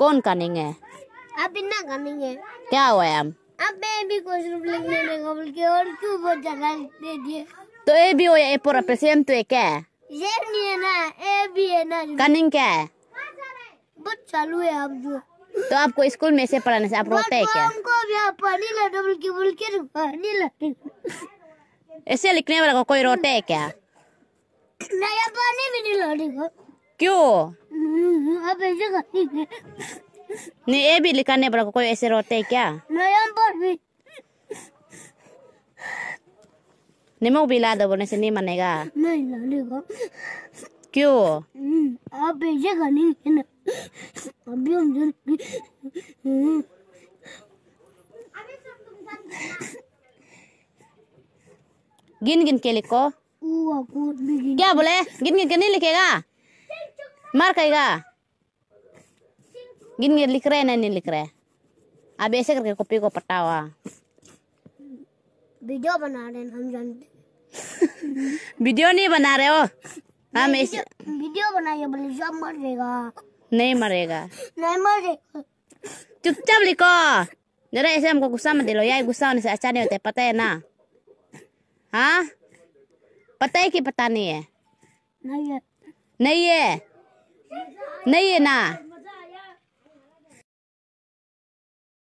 कौन कनिंग है आप इतना कनिंग है क्या हुआ है हम अब मैं भी कुछ रुपये लेने को बोल के और क्यों बहुत ज्यादा दे दिए तो ए भी हो ए पर पे सेम तो क्या है ये नहीं है ना ए भी है ना कनिंग क्या है बहुत चालू है अब जो तो आपको स्कूल में से पढ़ाने से आप रोते हैं क्या हमको आप डबल के बोल ऐसे लिखने वाला को कोई रोते है क्या नहीं पानी भी नहीं क्यों नहीं ये भी लिखा नहीं पड़ा कोई ऐसे रोते है क्या नहीं निमक भी ला दो बोने से नहीं मानेगा क्यों गिन गिन के लिखो क्या बोले गिन गिन के नहीं लिखेगा मार खाएगा गिन गिन लिख रहे हैं नहीं लिख रहे अब ऐसे करके कॉपी को पटा हुआ वीडियो बना रहे हम जानते वीडियो नहीं बना रहे हो हम ऐसे वीडियो बनाइए बोले सब मर जाएगा नहीं मरेगा नहीं मरेगा चुपचाप लिखो जरा ऐसे हमको गुस्सा मत दिलो यार गुस्सा होने से अच्छा नहीं होता पता है ना हाँ पता है कि पता नहीं है नहीं है नहीं है नहीं है ना